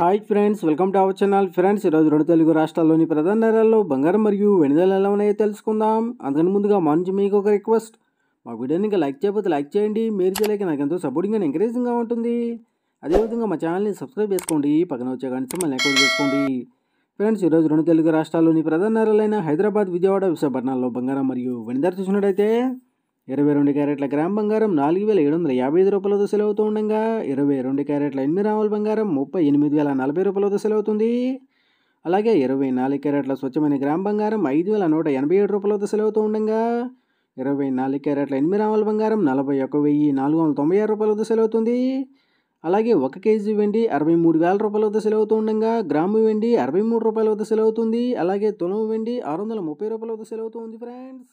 hi friends welcome to our channel friends ఈరోజు రెండు తెలుగు రాష్ట్రాల్లోని ప్రధాన నగరాల్లో బంగారం మరియు వెనుదల ఎలా ఉన్నాయో తెలుసుకుందాం అందుకని ముందుగా మా నుంచి మీకు ఒక రిక్వెస్ట్ మా వీడియోని ఇంకా లైక్ చేయకపోతే లైక్ చేయండి మీరు చేయలేక నాకు ఎంతో సపోర్టింగ్గా ఎంకరేజింగ్గా ఉంటుంది అదేవిధంగా మా ఛానల్ని సబ్స్క్రైబ్ చేసుకోండి పక్కన వచ్చే గంట మళ్ళీ ఎక్కువ చేసుకోండి ఫ్రెండ్స్ ఈరోజు రెండు తెలుగు రాష్ట్రాల్లోని ప్రధాన నగరాలైన హైదరాబాద్ విజయవాడ విశాఖపట్నాల్లో బంగారం మరియు వెనుదల చూసినట్టయితే ఇరవై రెండు క్యారెట్ల గ్రామ్ బంగారం నాలుగు వేల ఏడు వందల యాభై ఐదు రూపాయలతో సెలవుతూ ఉండగా ఇరవై రెండు క్యారెట్ల ఎనిమిది రాముల బంగారం ముప్పై ఎనిమిది వేల నలభై రూపాయలతో సెలవుతుంది అలాగే ఇరవై నాలుగు క్యారెట్ల స్వచ్ఛమైన గ్రామ్ బంగారం ఐదు వేల నూట ఎనభై ఏడు రూపాయలతో సెలవుతూ ఉండగా ఇరవై నాలుగు క్యారెట్ల ఎనిమిది రాముల బంగారం నలభై ఒక వెయ్యి నాలుగు వందల తొంభై ఆరు రూపాయలతో సెలవుతుంది అలాగే ఒక కేజీ వెండి అరవై మూడు వేల రూపాయల వద్ద సెలవుతూ ఉండగా గ్రాము వెండి అరవై మూడు రూపాయల వద్ద సెలవుతుంది అలాగే తులం వెండి ఆరు వందల ముప్పై రూపాయల వద్ద సెలవుతూ ఉంది ఫ్రెండ్స్